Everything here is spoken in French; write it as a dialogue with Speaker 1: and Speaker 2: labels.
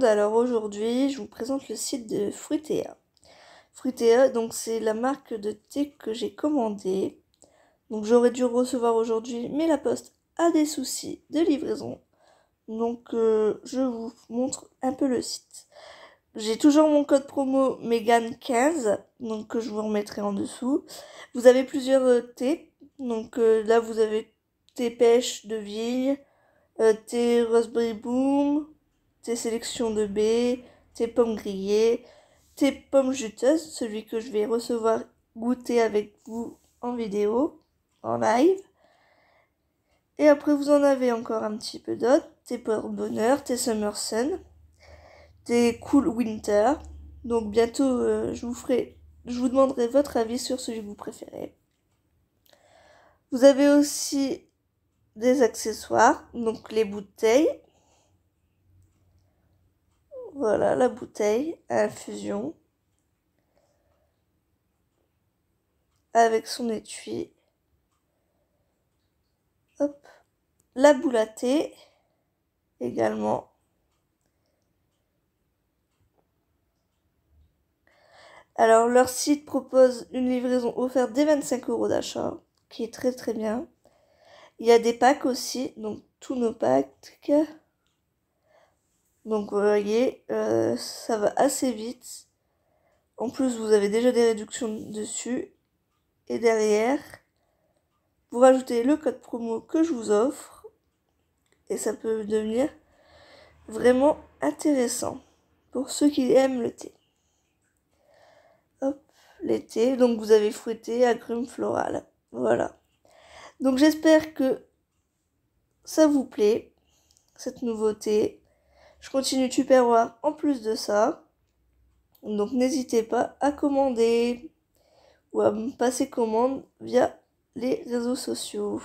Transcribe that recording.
Speaker 1: Alors aujourd'hui, je vous présente le site de Fruitea. Fruitea, donc c'est la marque de thé que j'ai commandé. Donc j'aurais dû recevoir aujourd'hui, mais la poste a des soucis de livraison. Donc euh, je vous montre un peu le site. J'ai toujours mon code promo Megan15, donc que je vous remettrai en dessous. Vous avez plusieurs euh, thés. Donc euh, là vous avez thé pêche de ville, thé raspberry boom, tes sélections de baies, tes pommes grillées, tes pommes juteuses, celui que je vais recevoir goûter avec vous en vidéo, en live. Et après, vous en avez encore un petit peu d'autres. Tes peurs bonheur, tes summer sun, tes cool winter. Donc bientôt, euh, je vous ferai, je vous demanderai votre avis sur celui que vous préférez. Vous avez aussi des accessoires, donc les bouteilles,
Speaker 2: voilà la bouteille à infusion
Speaker 1: avec son étui. Hop. La boule à thé également. Alors leur site propose une livraison offerte dès 25 euros d'achat, qui est très très bien. Il y a des packs aussi, donc tous nos packs donc vous voyez, euh, ça va assez vite. En plus, vous avez déjà des réductions dessus. Et derrière, vous rajoutez le code promo que je vous offre. Et ça peut devenir vraiment intéressant pour ceux qui aiment le thé. Hop, l'été. Donc vous avez fruité, agrumes floral. Voilà. Donc j'espère que ça vous plaît, cette nouveauté. Je continue Tupperware en plus de ça. Donc n'hésitez pas à commander ou à me passer commande via les réseaux sociaux.